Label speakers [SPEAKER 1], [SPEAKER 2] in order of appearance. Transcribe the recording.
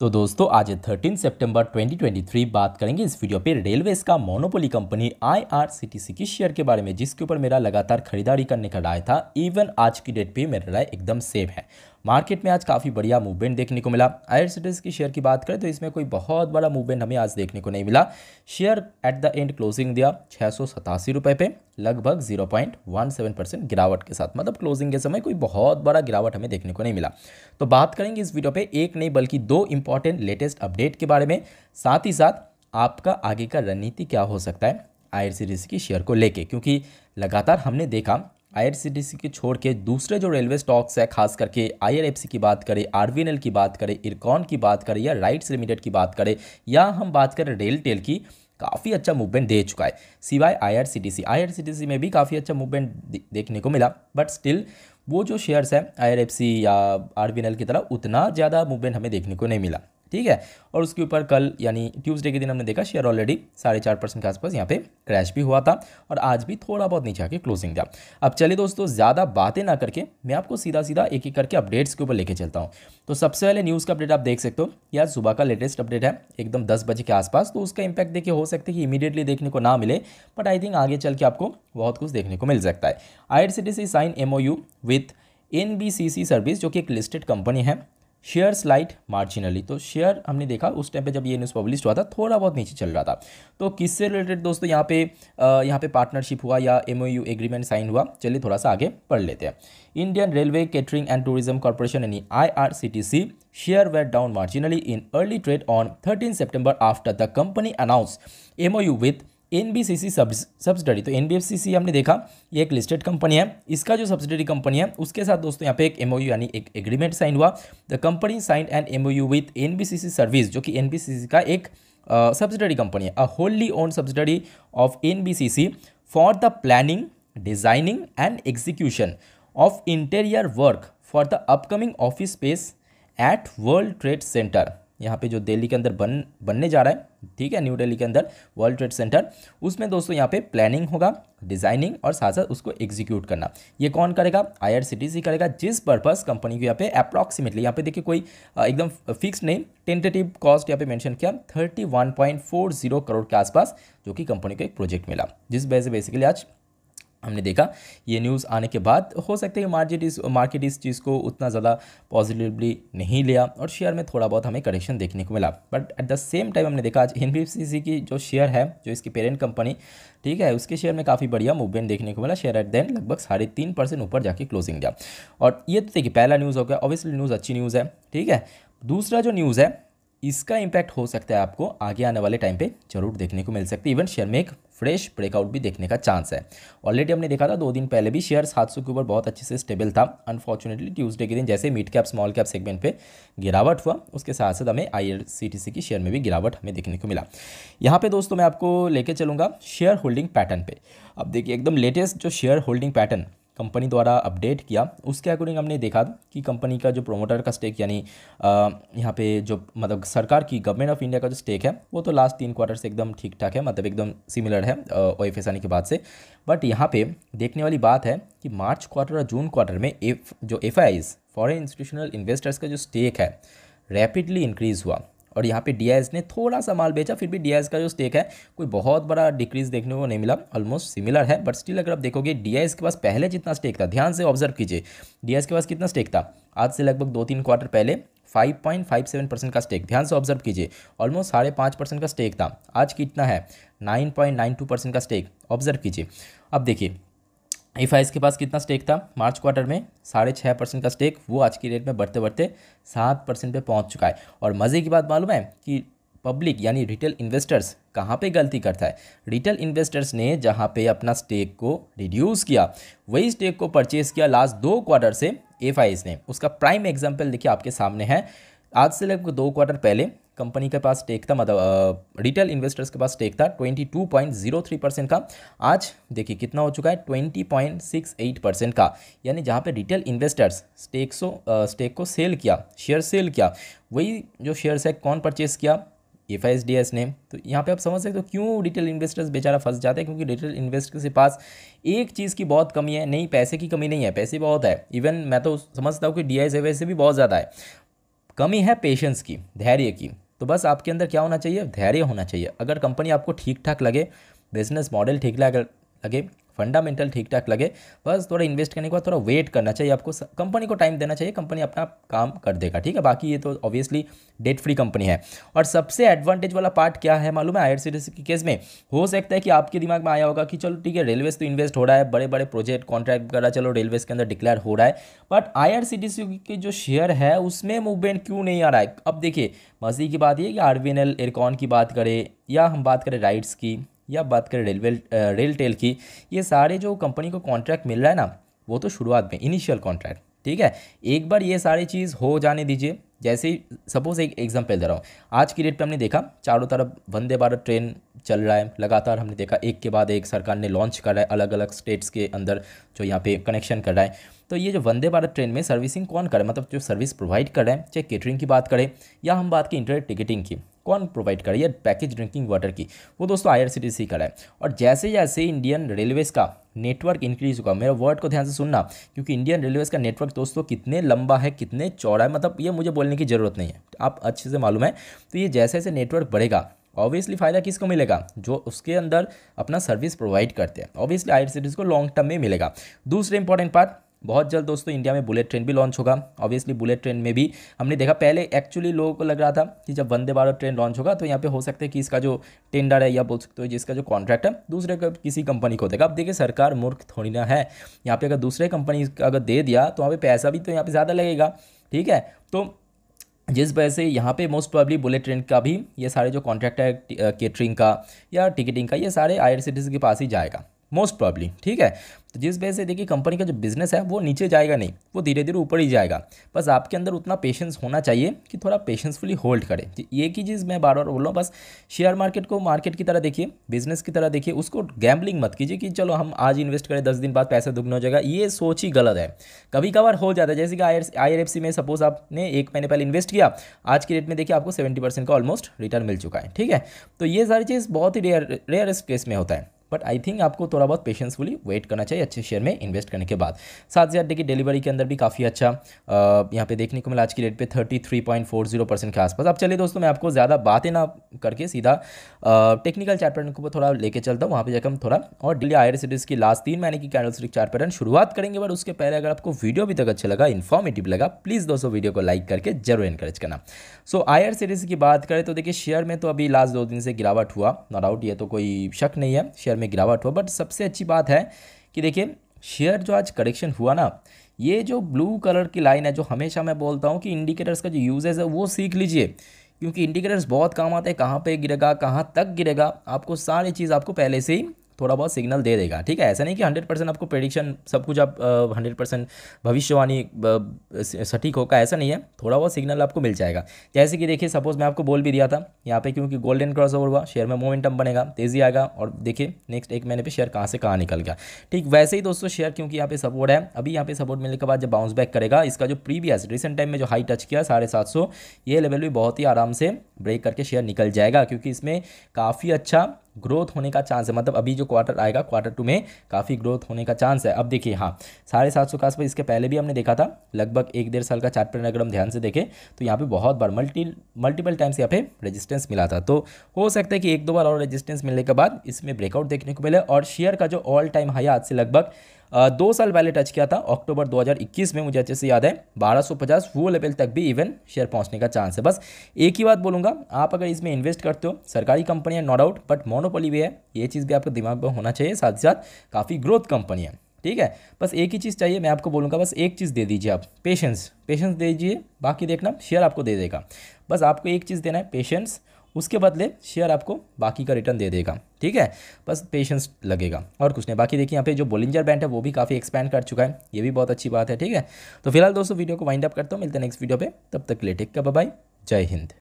[SPEAKER 1] तो दोस्तों आज 13 सितंबर 2023 बात करेंगे इस वीडियो पे रेलवेज का मोनोपोली कंपनी आईआरसीटीसी की शेयर के बारे में जिसके ऊपर मेरा लगातार खरीदारी करने का राय था इवन आज की डेट पे मेरा राय एकदम सेव है मार्केट में आज काफ़ी बढ़िया मूवमेंट देखने को मिला आयर सिटीज़ की शेयर की बात करें तो इसमें कोई बहुत बड़ा मूवमेंट हमें आज देखने को नहीं मिला share at the end closing दिया छः सौ सतासी रुपये पे लगभग zero point one seven percent गिरावट के साथ मतलब क्लोजिंग के समय कोई बहुत बड़ा गिरावट हमें देखने को नहीं मिला तो बात करेंगे इस वीडियो पर एक नहीं बल्कि दो इंपॉर्टेंट लेटेस्ट अपडेट के बारे में साथ ही साथ आपका आगे का रणनीति क्या हो सकता है आई की शेयर को लेके क्योंकि लगातार हमने देखा आईआरसीटीसी के छोड़ के दूसरे जो रेलवे स्टॉक्स है खास करके आईआरएफसी की बात करें आरवीएनएल की बात करें इरकॉन की बात करें या राइट्स लिमिटेड की बात करें या हम बात करें रेल टेल की काफ़ी अच्छा मूवमेंट दे चुका है सिवाय आईआरसीटीसी आईआरसीटीसी में भी काफ़ी अच्छा मूवमेंट देखने को मिला बट स्टिल वो जो शेयर्स हैं आई या आर की तरह उतना ज़्यादा मूवमेंट हमें देखने को नहीं मिला ठीक है और उसके ऊपर कल यानी ट्यूसडे के दिन हमने देखा शेयर ऑलरेडी साढ़े चार परसेंट के आसपास यहाँ पे क्रैश भी हुआ था और आज भी थोड़ा बहुत नीचे आके क्लोजिंग दिया अब चलिए दोस्तों ज़्यादा बातें ना करके मैं आपको सीधा सीधा एक एक करके अपडेट्स के ऊपर लेके चलता हूँ तो सबसे पहले न्यूज़ का अपडेट आप देख सकते हो या सुबह का लेटेस्ट अपडेट है एकदम दस बजे के आसपास तो उसका इम्पैक्ट देखिए हो सकता है कि इमीडिएटली देखने को ना मिले बट आई थिंक आगे चल के आपको बहुत कुछ देखने को मिल सकता है I sign M with N service जो कि एक लिस्टेड कंपनी है शेयर स्लाइड मार्जिनली तो शेयर हमने देखा उस टाइम पे जब ये न्यूज़ पब्लिश हुआ था थोड़ा बहुत नीचे चल रहा था तो किससे रिलेटेड दोस्तों यहाँ पे यहाँ पे पार्टनरशिप हुआ या एम एग्रीमेंट साइन हुआ चलिए थोड़ा सा आगे पढ़ लेते हैं Indian railway catering and tourism corporation यानी I share went down marginally in early trade on thirteen September after the company announce M with N B C C subsidiary तो N B F C C हमने देखा ये एक listed company है इसका जो subsidiary company है उसके साथ दोस्तों यहाँ पे एक एम यानी एक एग्रीमेंट साइन हुआ the company sign and M O U with N B C C service जो कि एन बी सी सी का एक सब्सिडरी कंपनी है a wholly owned subsidiary of N B C C for the planning designing and execution of interior work for the upcoming office space at world trade centre यहाँ पे जो दिल्ली के अंदर बन बनने जा रहा है ठीक है न्यू दिल्ली के अंदर वर्ल्ड ट्रेड सेंटर उसमें दोस्तों यहाँ पे प्लानिंग होगा डिज़ाइनिंग और साथ साथ उसको एग्जीक्यूट करना ये कौन करेगा आईआरसीटीसी करेगा जिस पर्पस कंपनी को यहाँ पे अप्रॉक्सीमेटली यहाँ पे देखिए कोई एकदम फिक्स नहीं टेंटेटिव कॉस्ट यहाँ पे मैंशन किया थर्टी करोड़ के आसपास जो कि कंपनी को एक प्रोजेक्ट मिला जिस वजह से बेसिकली आज हमने देखा ये न्यूज़ आने के बाद हो सकता है कि मार्केट इस मार्केट इस चीज़ को उतना ज़्यादा पॉजिटिवली नहीं लिया और शेयर में थोड़ा बहुत हमें करेक्शन देखने को मिला but at the same time हमने देखा आज एन की जो शेयर है जो इसकी पेरेंट कंपनी ठीक है उसके शेयर में काफ़ी बढ़िया मूवमेंट देखने को मिला शेयर एट देन लगभग साढ़े तीन परसेंट ऊपर जाके क्लोजिंग दिया और ये तो देखिए पहला न्यूज़ हो गया ऑब्वियसली न्यूज़ अच्छी न्यूज़ है ठीक है दूसरा जो न्यूज़ है इसका इम्पैक्ट हो सकता है आपको आगे आने वाले टाइम पे जरूर देखने को मिल सकती है इवन शेयर में एक फ्रेश ब्रेकआउट भी देखने का चांस है ऑलरेडी हमने देखा था दो दिन पहले भी शेयर सात के ऊपर बहुत अच्छे से स्टेबल था अनफॉर्चुनेटली ट्यूसडे के दिन जैसे mid cap small cap segment पे गिरावट हुआ उसके साथ साथ हमें आई की शेयर में भी गिरावट हमें देखने को मिला यहाँ पे दोस्तों मैं आपको लेके चलूँगा शेयर होल्डिंग पैटर्न पर अब देखिए एकदम लेटेस्ट जो शेयर होल्डिंग पैटर्न कंपनी द्वारा अपडेट किया उसके अकॉर्डिंग हमने देखा कि कंपनी का जो प्रोमोटर का स्टेक यानी यहाँ पे जो मतलब सरकार की गवर्नमेंट ऑफ इंडिया का जो स्टेक है वो तो लास्ट तीन क्वार्टर से एकदम ठीक ठाक है मतलब एकदम सिमिलर है ओ एफ एस आने के बाद से बट यहाँ पे देखने वाली बात है कि मार्च क्वार्टर और जून क्वार्टर में एफ जो F I Is foreign institutional investors का जो स्टेक है रैपिडली इंक्रीज़ हुआ और यहाँ पे डीआईएस ने थोड़ा सा माल बेचा फिर भी डीआईएस का जो स्टेक है कोई बहुत बड़ा डिक्रीज देखने को नहीं मिला ऑलमोस्ट सिमिलर है बट स्टिल अगर आप देखोगे डीआईएस के पास पहले जितना स्टेक था ध्यान से ऑब्जर्व कीजिए डीआईएस के पास कितना स्टेक था आज से लगभग दो तीन क्वार्टर पहले 5.57 परसेंट का स्टेक ध्यान से ऑब्जर्व कीजिए ऑलमोस्ट साढ़े पाँच परसेंट का स्टेक था आज कितना है 9.92 परसेंट का स्टेक ऑब्जर्व कीजिए अब देखिए एफ के पास कितना स्टेक था मार्च क्वार्टर में साढ़े छः परसेंट का स्टेक वो आज की डेट में बढ़ते बढ़ते सात परसेंट पर पहुँच चुका है और मज़े की बात मालूम है कि पब्लिक यानी रिटेल इन्वेस्टर्स कहाँ पे गलती करता है रिटेल इन्वेस्टर्स ने जहाँ पे अपना स्टेक को रिड्यूस किया वही स्टेक को परचेज़ किया लास्ट दो क्वार्टर से एफ ने उसका प्राइम एग्जाम्पल देखिए आपके सामने है आज से लगभग दो क्वार्टर पहले कंपनी के पास टेक था मतलब रिटेल इन्वेस्टर्स के पास टेक था 22.03 परसेंट का आज देखिए कितना हो चुका है 20.68 परसेंट का यानी जहाँ पे retail investors stake so stake को सेल किया शेयर सेल किया वही जो शेयर्स है कौन परचेस किया एफ आई ने तो यहाँ पे आप समझ सकते हो तो क्यों रिटेल इन्वेस्टर्स बेचारा फंस जाते हैं क्योंकि रिटेल इन्वेस्टर्स के पास एक चीज़ की बहुत कमी है नहीं पैसे की कमी नहीं है पैसे बहुत है इवन मैं तो समझता हूँ कि डी आई से भी बहुत ज़्यादा है कमी है पेशेंस की धैर्य की तो बस आपके अंदर क्या होना चाहिए धैर्य होना चाहिए अगर कंपनी आपको ठीक ठाक लगे बिजनेस मॉडल ठीक लगे लगे फंडामेंटल ठीक ठाक लगे बस थोड़ा इन्वेस्ट करने के बाद थोड़ा वेट करना चाहिए आपको कंपनी को टाइम देना चाहिए कंपनी अपना काम कर देगा ठीक है बाकी ये तो ऑब्वियसली डेट फ्री कंपनी है और सबसे एडवांटेज वाला पार्ट क्या है मालूम है आई के केस में हो सकता है कि आपके दिमाग में आया होगा कि चलो ठीक है रेलवेज तो इन्वेस्ट हो रहा है बड़े बड़े प्रोजेक्ट कॉन्ट्रैक्ट वगैरह चलो रेलवेज के अंदर डिक्लेयर हो रहा है बट आई के जो शेयर है उसमें मूवमेंट क्यों नहीं आ रहा है अब देखिए मजी की बात ये कि आर वी एन एल की बात करें या हम बात करें राइट्स की या बात करें रेलवे रेल टेल की ये सारे जो कंपनी को कॉन्ट्रैक्ट मिल रहा है ना वो तो शुरुआत में इनिशियल कॉन्ट्रैक्ट ठीक है एक बार ये सारी चीज़ हो जाने दीजिए जैसे ही सपोज एक एग्जांपल दे रहा हूँ आज की डेट पे हमने देखा चारों तरफ वंदे भारत ट्रेन चल रहा है लगातार हमने देखा एक के बाद एक सरकार ने लॉन्च करा है अलग अलग स्टेट्स के अंदर जो यहाँ पे कनेक्शन कर रहा है तो ये जो वंदे भारत ट्रेन में सर्विसिंग कौन है मतलब जो सर्विस प्रोवाइड कर रहे हैं चाहे केटरिंग की बात करें या हम बात करें इंटरनेट टिकटिंग की कौन प्रोवाइड कर रही है पैकेज ड्रिंकिंग वाटर की वो दोस्तों आई का है और जैसे जैसे इंडियन रेलवेज़ का नेटवर्क इंक्रीज होगा मेरा वर्ड को ध्यान से सुनना क्योंकि इंडियन रेलवेज़ का नेटवर्क दोस्तों कितने लंबा है कितने चौड़ा है मतलब ये मुझे बोलने की ज़रूरत नहीं है तो आप अच्छे से मालूम है तो ये जैसे जैसे नेटवर्क बढ़ेगा ऑब्वियसली फ़ायदा किसको मिलेगा जो उसके अंदर अपना सर्विस प्रोवाइड करते हैं ऑब्वियसली आई को लॉन्ग टर्म में मिलेगा दूसरे इंपॉर्टेंट पार्ट बहुत जल्द दोस्तों इंडिया में बुलेट ट्रेन भी लॉन्च होगा ऑब्वियसली बुलेट ट्रेन में भी हमने देखा पहले एक्चुअली लोगों को लग रहा था कि जब वंदे भारत ट्रेन लॉन्च होगा तो यहाँ पे हो सकता है कि इसका जो टेंडर है या बोल सकते हो जिसका जो कॉन्ट्रैक्ट है दूसरे किसी कंपनी को देगा अब देखिए सरकार मूर्ख थोड़ी ना है यहाँ पे अगर दूसरे कंपनी अगर दे दिया तो वहाँ पर पैसा भी तो यहाँ पर ज़्यादा लगेगा ठीक है तो जिस वजह से यहाँ पे मोस्ट प्रॉब्ली बुलेट ट्रेन का भी ये सारे जो कॉन्ट्रैक्ट है केटरिंग का या टिकटिंग का ये सारे आई के पास ही जाएगा मोस्ट प्रॉब्ली ठीक है तो जिस वजह से देखिए कंपनी का जो बिज़नेस है वो नीचे जाएगा नहीं वो धीरे धीरे ऊपर ही जाएगा बस आपके अंदर उतना पेशेंस होना चाहिए कि थोड़ा पेशेंसफुली होल्ड करें ये की चीज़ मैं बार बार बोल रहा हूँ बस शेयर मार्केट को मार्केट की तरह देखिए बिजनेस की तरह देखिए उसको गैम्बलिंग मत कीजिए कि चलो हम आज इन्वेस्ट करें दस दिन बाद पैसा दुगना हो जाएगा ये सोच ही गलत है कभी कभार हो जाता है जैसे कि आई में सपोज आपने एक महीने पहले इन्वेस्ट किया आज के डेट में देखिए आपको सेवेंटी का ऑलमोस्ट रिटर्न मिल चुका है ठीक है तो ये सारी चीज़ बहुत ही रेयर रेयर स्पेस में होता है बट आई थिंक आपको थोड़ा बहुत पेशेंसफुली वेट करना चाहिए अच्छे शेयर में इन्वेस्ट करने के बाद साथ हज़ार देखिए डिलीवरी के अंदर भी काफ़ी अच्छा यहाँ पे देखने को मिला आज की डेट पे 33.40 परसेंट के आसपास अब चलिए दोस्तों मैं आपको ज़्यादा बातें ना करके सीधा टेक्निकल चार्ट पैटर्न को थोड़ा लेके चलता हूँ वहाँ पर जाकर हम थोड़ा और डेली आयर सीरीज की लास्ट तीन महीने की कैंडल स्टिक चार्ट पैटर्न शुरुआत करेंगे बट उसके पहले अगर आपको वीडियो अभी तक अच्छा लगा इन्फॉर्मेटिव लगा प्लीज़ दोस्तों वीडियो को लाइक करके जरूर इनकरेज करना सो आयर सीरीज की बात करें तो देखिए शेयर में तो अभी लास्ट दो दिन से गिरावट हुआ नो डाउट ये तो कोई शक नहीं है शेयर शेयर में गिरावट हुआ बट सबसे अच्छी बात है कि देखिए शेयर जो आज करेक्शन हुआ ना ये जो ब्लू कलर की लाइन है जो हमेशा मैं बोलता हूँ कि इंडिकेटर्स का जो यूजेज है वो सीख लीजिए क्योंकि इंडिकेटर्स बहुत काम आते हैं कहाँ पे गिरेगा कहाँ तक गिरेगा आपको सारी चीज़ आपको पहले से ही थोड़ा बहुत सिग्नल दे देगा ठीक है ऐसा नहीं कि हंड्रेड परसेंट आपको प्रेडिक्शन सब कुछ आप हंड्रेड परसेंट भविष्यवाणी सटीक होगा ऐसा नहीं है थोड़ा बहुत सिग्नल आपको मिल जाएगा जैसे कि देखिए सपोज मैं आपको बोल भी दिया था यहाँ पे क्योंकि गोल्डन क्रॉस ओवर हुआ शेयर में मोमेंटम बनेगा तेज़ी आएगा और देखिए नेक्स्ट एक महीने पर शेयर कहाँ से कहाँ निकल गया ठीक वैसे ही दोस्तों शेयर क्योंकि यहाँ पे सपोर्ट है अभी यहाँ पे सपोर्ट मिलने के बाद जब बाउंस बैक करेगा इसका जो प्रीवियस रिसेंट टाइम में जो हाई टच किया साढ़े सात सौ ये लेवल भी बहुत ही आराम से ब्रेक करके शेयर निकल जाएगा क्योंकि इसमें काफ़ी अच्छा ग्रोथ होने का चांस है मतलब अभी जो क्वार्टर आएगा क्वार्टर टू में काफ़ी ग्रोथ होने का चांस है अब देखिए हाँ साढ़े सात सौ के आसपास इसके पहले भी हमने देखा था लगभग एक डेढ़ साल का चार्ट पैटर्न अगर हम ध्यान से देखें तो यहाँ पे बहुत बार मल्टी मल्टीपल टाइम्स यहाँ पे रेजिस्टेंस मिला था तो हो सकता है कि एक दो बार और रेजिस्टेंस मिलने के बाद इसमें ब्रेकआउट देखने को मिले और शेयर का जो ऑल टाइम हाई आज से लगभग दो साल पहले टच किया था अक्टूबर 2021 में मुझे अच्छे से याद है 1250 वो लेवल तक भी इवन शेयर पहुंचने का चांस है बस एक ही बात बोलूँगा आप अगर इसमें इन्वेस्ट करते हो सरकारी कंपनी है नो डाउट बट मोनोपोली भी है ये चीज़ भी आपके दिमाग में होना चाहिए साथ ही साथ काफ़ी ग्रोथ कंपनी है ठीक है बस एक ही चीज़ चाहिए मैं आपको बोलूँगा बस एक चीज़ दे दीजिए आप पेशेंस पेशेंस दे दीजिए बाकी देखना शेयर आपको दे देगा बस आपको एक चीज़ देना है पेशेंस उसके बदले शेयर आपको बाकी का रिटर्न दे देगा ठीक है बस पेशेंस लगेगा और कुछ नहीं बाकी देखिए यहाँ पे जो बोलिंजर बैंड है वो भी काफ़ी एक्सपैंड कर चुका है ये भी बहुत अच्छी बात है ठीक है तो फिलहाल दोस्तों वीडियो को वाइंड अप करता हूँ मिलते हैं नेक्स्ट वीडियो पर तब तक लेटेक का बाय जय हिंद